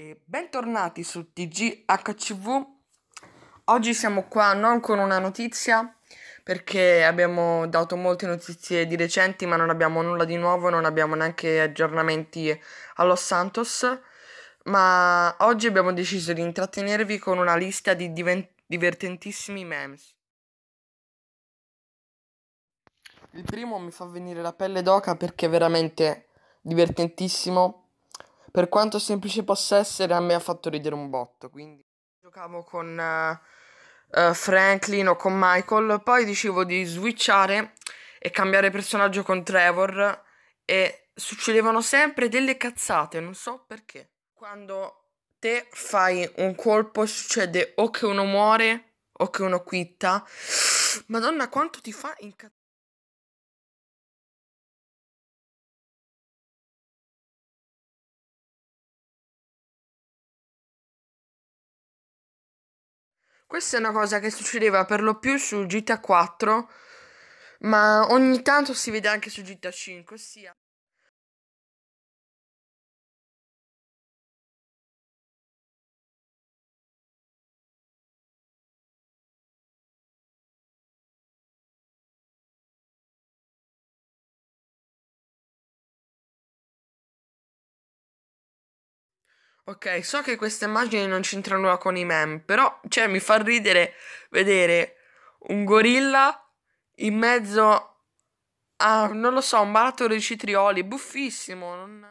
E bentornati su TGHCV. Oggi siamo qua non con una notizia perché abbiamo dato molte notizie di recenti ma non abbiamo nulla di nuovo, non abbiamo neanche aggiornamenti allo Santos. Ma oggi abbiamo deciso di intrattenervi con una lista di diven- divertentissimi memes. Il primo mi fa venire la pelle d'oca perché è veramente divertentissimo per quanto semplice possa essere, a me ha fatto ridere un botto. Quindi giocavo con uh, uh, Franklin o con Michael. Poi dicevo di switchare e cambiare personaggio con Trevor. E succedevano sempre delle cazzate, non so perché. Quando te fai un colpo succede o che uno muore o che uno quitta. Madonna, quanto ti fa incazzare. Questa è una cosa che succedeva per lo più su GTA 4, ma ogni tanto si vede anche su GTA 5, ossia... Ok, so che queste immagini non c'entrano nulla con i meme, però cioè, mi fa ridere vedere un gorilla in mezzo a, non lo so, un baratro di citrioli, buffissimo. Non...